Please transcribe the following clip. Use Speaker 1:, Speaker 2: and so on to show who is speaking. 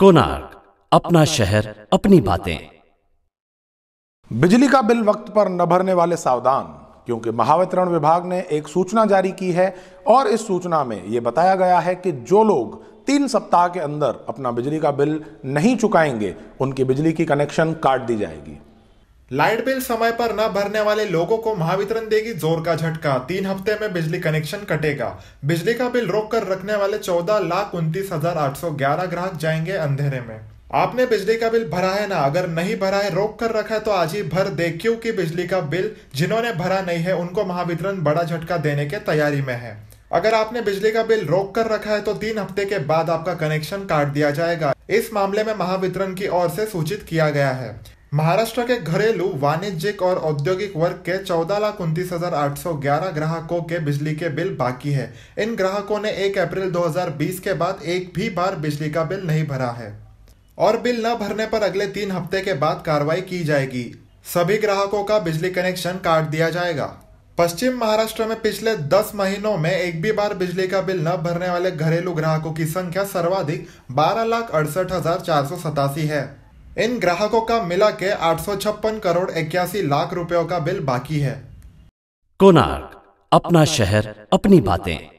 Speaker 1: कोनार्क अपना शहर अपनी बातें बिजली का बिल वक्त पर न भरने वाले सावधान क्योंकि महावितरण विभाग ने एक सूचना जारी की है और इस सूचना में यह बताया गया है कि जो लोग तीन सप्ताह के अंदर अपना बिजली का बिल नहीं चुकाएंगे उनकी बिजली की कनेक्शन काट दी जाएगी लाइट बिल समय पर न भरने वाले लोगों को महावितरण देगी जोर का झटका तीन हफ्ते में बिजली कनेक्शन
Speaker 2: कटेगा बिजली का बिल रोक कर रखने वाले चौदह लाख उन्तीस हजार आठ सौ ग्यारह ग्राहक जाएंगे अंधेरे में आपने बिजली का बिल भरा है ना अगर नहीं भरा है रोक कर रखा है तो आज ही भर दे क्योंकि बिजली का बिल जिन्होंने भरा नहीं है उनको महावितरण बड़ा झटका देने के तैयारी में है अगर आपने बिजली का बिल रोक कर रखा है तो तीन हफ्ते के बाद आपका कनेक्शन काट दिया जाएगा इस मामले में महावितरण की ओर से सूचित किया गया है महाराष्ट्र के घरेलू वाणिज्यिक और औद्योगिक वर्ग के चौदह लाख उनतीस हजार आठ सौ ग्यारह ग्राहकों के बिजली के बिल बाकी है इन ग्राहकों ने 1 अप्रैल 2020 के बाद एक भी बार बिजली का बिल नहीं भरा है और बिल न भरने पर अगले तीन हफ्ते के बाद कार्रवाई की जाएगी सभी ग्राहकों का बिजली कनेक्शन काट दिया जाएगा पश्चिम महाराष्ट्र में पिछले दस महीनों में एक भी बार बिजली का बिल न भरने वाले घरेलू ग्राहकों की संख्या सर्वाधिक बारह लाख अड़सठ हजार चार सौ सतासी है इन ग्राहकों का मिला के आठ करोड़ इक्यासी लाख रुपयों का बिल बाकी है
Speaker 1: कोनार्क अपना शहर
Speaker 2: अपनी बातें